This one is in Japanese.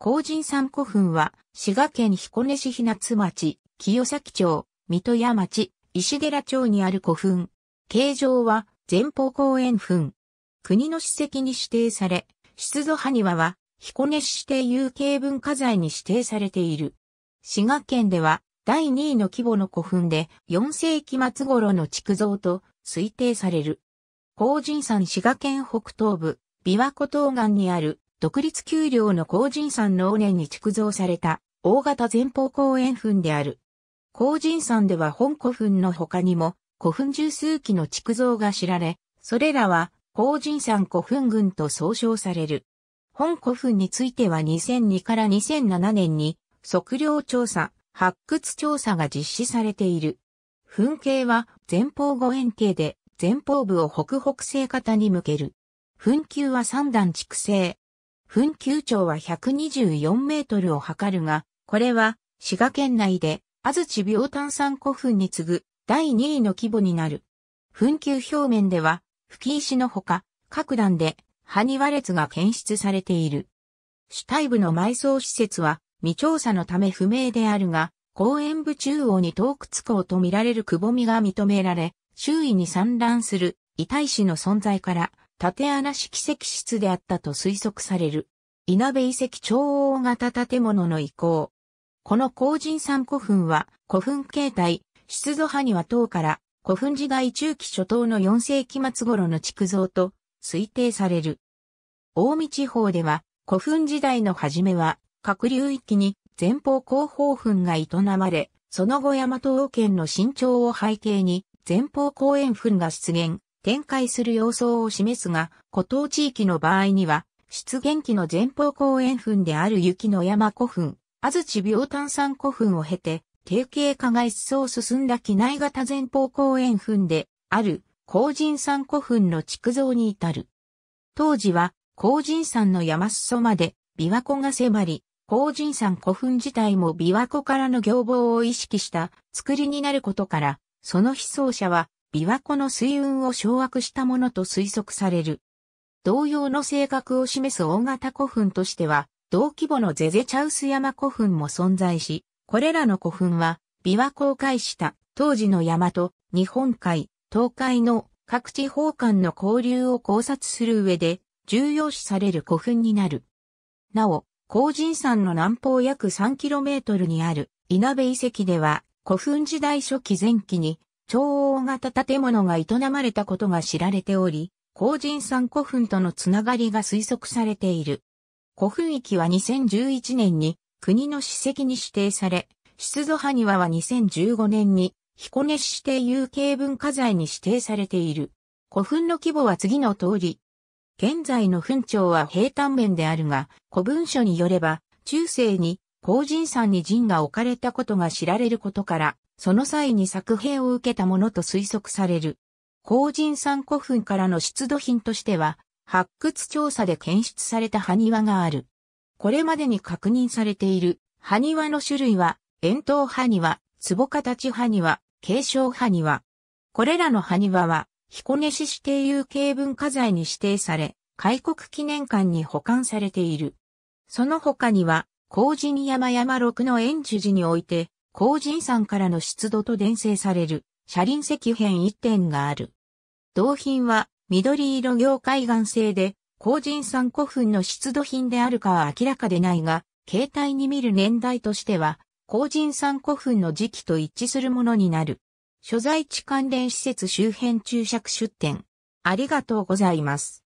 工人山古墳は、滋賀県彦根市日夏町、清崎町、水戸屋町、石寺町にある古墳。形状は、前方公園墳。国の史跡に指定され、出土埴輪は、彦根市指定有形文化財に指定されている。滋賀県では、第2位の規模の古墳で、4世紀末頃の築造と推定される。工人山滋賀県北東部、琵琶湖東岸にある独立丘陵の工人山の尾根に築造された大型前方後円墳である。工人山では本古墳の他にも古墳十数基の築造が知られ、それらは工人山古墳群と総称される。本古墳については2002から2007年に測量調査、発掘調査が実施されている。墳形は前方後円形で前方部を北北西方に向ける。墳丘は三段築成、墳丘長は124メートルを測るが、これは滋賀県内で安土病炭酸古墳に次ぐ第2位の規模になる。墳丘表面では、吹石のほか、各段で埴輪列が検出されている。主体部の埋葬施設は未調査のため不明であるが、公園部中央に洞窟港と見られるくぼみが認められ、周囲に散乱する遺体子の存在から、縦穴式石室であったと推測される。稲部遺跡超大型建物の遺構。この工人山古墳は古墳形態、出土派には等から古墳時代中期初頭の4世紀末頃の築造と推定される。大見地方では古墳時代の初めは各流域に前方後方墳が営まれ、その後大和王権の新長を背景に前方後円墳が出現、展開する様相を示すが、古島地域の場合には、出現期の前方後円墳である雪の山古墳、安土病炭酸古墳を経て、定型化が一層進んだ機内型前方後円墳である、工人山古墳の築造に至る。当時は、工人山の山裾まで、琵琶湖が迫り、工人山古墳自体も琵琶湖からの行望を意識した作りになることから、その被葬者は琵琶湖の水運を掌握したものと推測される。同様の性格を示す大型古墳としては、同規模のゼゼチャウス山古墳も存在し、これらの古墳は、琵琶湖を介した当時の山と日本海、東海の各地方間の交流を考察する上で重要視される古墳になる。なお、高人山の南方約 3km にある稲部遺跡では古墳時代初期前期に超大型建物が営まれたことが知られており、工人山古墳とのつながりが推測されている。古墳域は2011年に国の史跡に指定され、出土埴輪は2015年に彦根市指定有形文化財に指定されている。古墳の規模は次の通り。現在の墳長は平坦面であるが、古文書によれば、中世に高人山に陣が置かれたことが知られることから、その際に作兵を受けたものと推測される。高人山古墳からの出土品としては、発掘調査で検出された埴輪がある。これまでに確認されている埴輪の種類は、円筒埴輪、壺形埴輪、継承埴輪。これらの埴輪は、彦根市指定有形文化財に指定され、開国記念館に保管されている。その他には、高人山山六の円樹寺において、高人山からの出土と伝承される、車輪石片一点がある。同品は、緑色業界岩製で、高人山古墳の出土品であるかは明らかでないが、携帯に見る年代としては、高人山古墳の時期と一致するものになる。所在地関連施設周辺注釈出展。ありがとうございます。